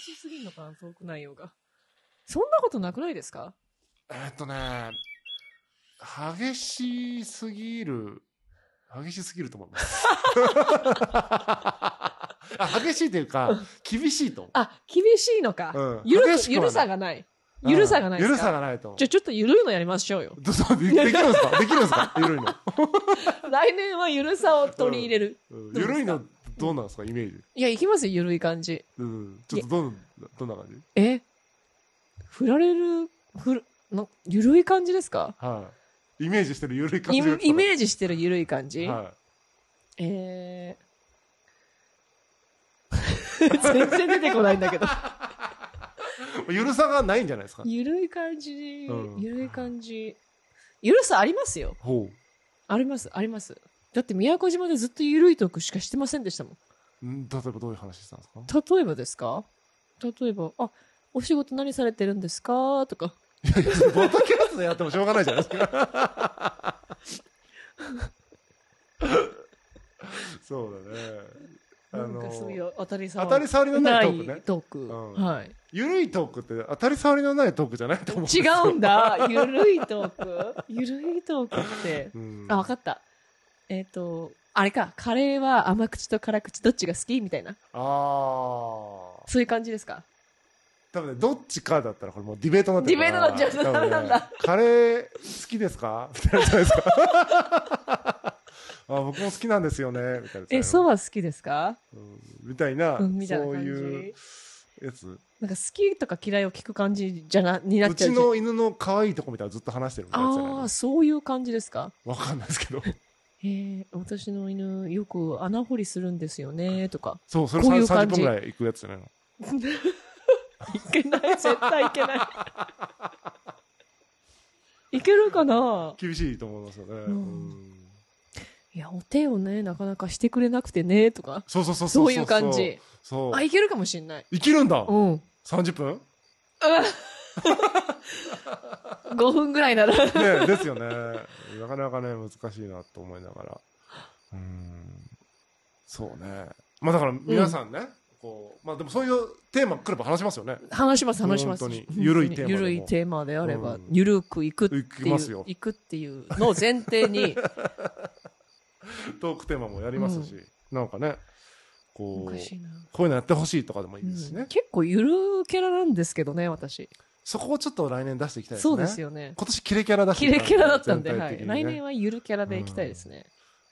しすぎるのかな、トーク内容が。そんなことなくないですかえっとね、激しすぎる、激しすぎると思います。あ激しいというか、厳しいとあ、厳しいのか。うん、ゆるゆるさがない。ゆるさがないゆるさがないと。じゃあちょっとゆるいのやりましょうよ。どうできるんですかできるんですかゆるいの。来年はゆるさを取り入れる。ゆるいのどうなんですか、イメージ。いや、いきますよ、ゆるい感じ。うん。ちょっとどん、どんな感じえ振られる、振る、の、ゆるい感じですかはい。イメージしてるゆるい感じイ。メージしてるゆるい感じはい。えー。全然出てこないんだけど。ゆ るさがないんじゃないですかゆるい感じ、ゆるい感じ。ゆるさありますよ。ほう。あります、あります。だって宮古島でずっとゆるいトークしかしてませんでしたもん。ん例えばどういう話したんですか例えばですか例えば、あ、お仕事何されてるんですかとか。いや、ボトキャストでやってもしょうがないじゃないですか。そうだね。なんかそういう当たり障りりのないトークね。はい。ゆるいトークって当たり障りのないトークじゃないと思う。違うんだ。ゆるいトーク。ゆるいトークって。うん、あ、わかった。えっ、ー、と、あれか、カレーは甘口と辛口どっちが好きみたいな。ああ。そういう感じですか多分ね、どっちかだったら、これもうディベートになってるディベートになっちゃうとダメなんだ、ね。カレー好きですかみたいなじゃないですか。あ僕も好きなんですよね。みたいな。え、そば好きですか、うん、みたいな、うん、いなそういうやつ。なんか好きとか嫌いを聞く感じじゃな、になっちゃう。うちの犬の可愛いとこみたいずっと話してるみたいな。ああ、そういう感じですかわかんないですけど。へえ、私の犬、よく穴掘りするんですよね、とか。そう、それういう30感分じぐらい行くやつじゃないの。いけない、絶対いけない。いけるかな厳しいと思いますよね。いや、お手をね、なかなかしてくれなくてね、とか。そうそうそうそうそういう感じ。そう。あ、いけるかもしれない。いけるんだうん。!30 分 5分ぐらいならねですよね。なかなかね、難しいなと思いながら。うん。そうね。まあだから皆さんね、うん、こう、まあでもそういうテーマくれば話しますよね。話します、話します。本当に。ゆるいテーマ。ゆるいテーマであれば、うん、ゆるくいくっていう。いますよ。いくっていうのを前提に。トークテーマもやりますし、うん、なんかね。こう、こういうのやってほしいとかでもいいですしね。結構ゆるキャラなんですけどね、私。そこをちょっと来年出していきたいですね。そうですよね。今年キレキャラだし、ね。キレキャラだったんで、はい、来年はゆるキャラでいきたいですね。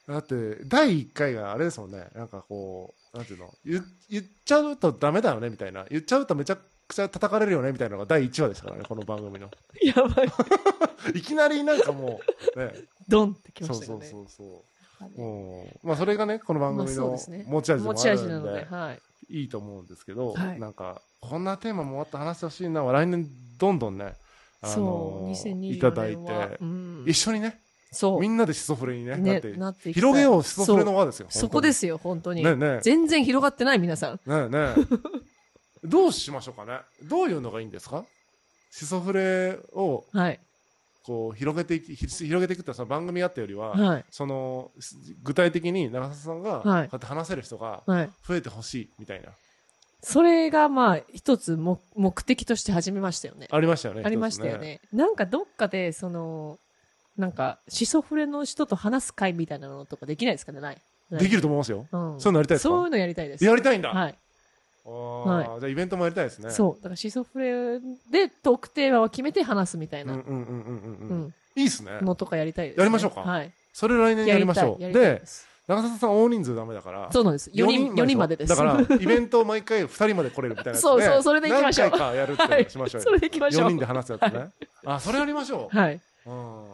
うん、だって、第1回があれですもんね。なんかこう、なんていうの、言言っちゃうとダメだよね、みたいな。言っちゃうとめちゃくちゃ叩かれるよね、みたいなのが第1話ですからね、この番組の。やばい。いきなりなんかもう、ね。ドンってきましたよね。そうそうそうそう。うん、まあそれがね、この番組の持ち味でもあなので、はいいと思うんですけど、はい、なんか、こんなテーマもあった話してほしいな、来年どんどんね、あのー、いただいて、うん、一緒にね、そう。みんなでシソフレにね、ねなって広げよう、シソフレの輪ですよ。そこですよ、本当に。ねね全然広がってない、皆さん。ねね どうしましょうかね。どういうのがいいんですかシソフレを、はい。こう広げていき広げていくってその番組あったよりは、はい、その具体的に長澤さんが、はい、こうやって話せる人が増えてほしいみたいな、はいそれがまあ一つ目的として始めましたよね。ありましたよね。ありましたよね。ねなんかどっかで、その、なんか、シソフレの人と話す会みたいなのとかできないですかねないできると思いますよ。うん、そういうのやりたいですそういうのやりたいです。やりたいんだはい。はい、じゃあイベントもやりたいですね。そう。だからシソフレで特定話を決めて話すみたいな。うんうんうんうんうん。うん、いいっすね。のとかやりたいです、ね、やりましょうか。はい。それ来年やりましょう。で、長澤さん大人数だめだからそうなんです4人 ,4 人までですだからイベントを毎回2人まで来れるみたいなそうそうそれでいきましょう何回かやるってしましょう、はい、それでいきましょう4人で話すやつね、はい、あそれやりましょうはい、うん、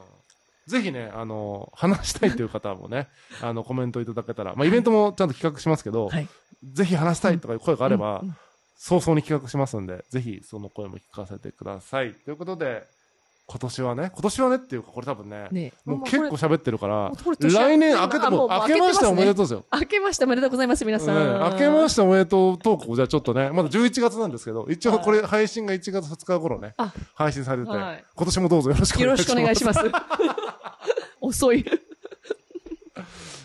ぜひねあの話したいという方もねあのコメントいただけたら、まあ、イベントもちゃんと企画しますけど、はい、ぜひ話したいとかいう声があれば、うん早々に企画しますんで、ぜひその声も聞かせてください。ということで、今年はね、今年はねっていうか、これ多分ね、ねもう結構喋ってるから、来年明けても、明けましておめでとうですよ。明けましておめでとうございます、皆さん。明けましておめでとうトークじゃあちょっとね、まだ11月なんですけど、一応これ配信が1月20日頃ね、配信されて、て、今年もどうぞよろしくお願いします。よろしくお願いします。遅い。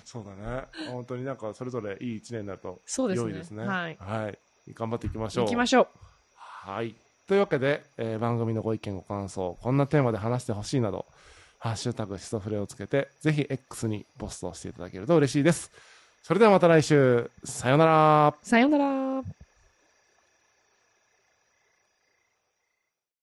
そうだね。本当になんかそれぞれいい1年だと、良いですね。はい。頑張っていきましょう。いきましょう。はい。というわけで、えー、番組のご意見ご感想こんなテーマで話してほしいなど「ハッシュタグシソフレ」をつけてぜひ X にポストしていただけると嬉しいですそれではまた来週さよならさよなら